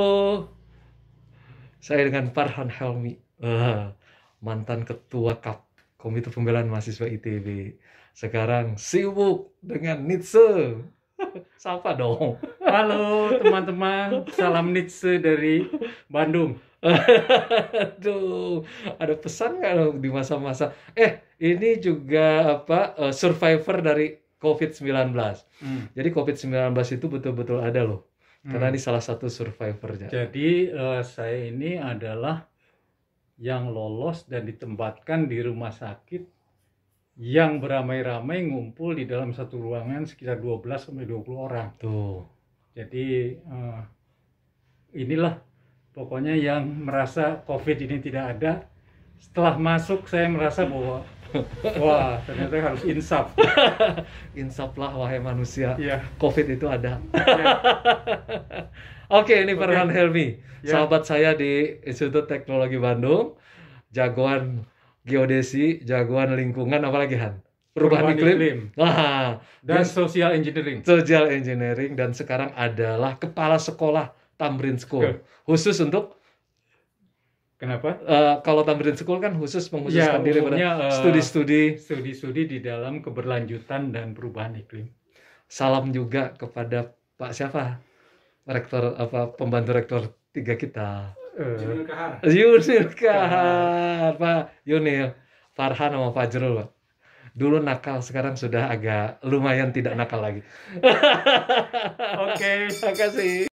Halo, saya dengan Farhan Helmi, uh, mantan ketua KAP, Komite Pembelaan Mahasiswa ITB. Sekarang sibuk dengan Nietzsche. Siapa dong. Halo teman-teman, salam Nietzsche dari Bandung. Aduh, ada pesan nggak dong di masa-masa? Eh, ini juga apa eh, survivor dari COVID-19. Hmm. Jadi COVID-19 itu betul-betul ada loh karena hmm. ini salah satu survivornya. Jadi uh, saya ini adalah yang lolos dan ditempatkan di rumah sakit yang beramai-ramai ngumpul di dalam satu ruangan sekitar 12 sampai 20 orang. Tuh. Jadi uh, inilah pokoknya yang merasa Covid ini tidak ada setelah masuk saya merasa bahwa Wah, ternyata harus insaf. insaf lah wahai manusia. Yeah. Covid itu ada. Yeah. Oke, okay, ini okay. Helmi, yeah. sahabat saya di Institut Teknologi Bandung, jagoan geodesi, jagoan lingkungan, apalagi Han? Perubahan, iklim, iklim. Nah, dan social engineering. Social engineering dan sekarang adalah kepala sekolah Tamrin School, khusus untuk Kenapa? Uh, kalau Tamrin School kan khusus mengkhususkan ya, diri pada eh, studi-studi uh, studi-studi di dalam keberlanjutan dan perubahan iklim. Salam juga kepada Pak siapa? Rektor apa pembantu rektor tiga kita. Uh, Kahar. Yunil Kahar. Pak Yunil Farhan sama Fajrul Pak. Dulu nakal, sekarang sudah agak lumayan tidak nakal lagi. Oke, okay. kasih.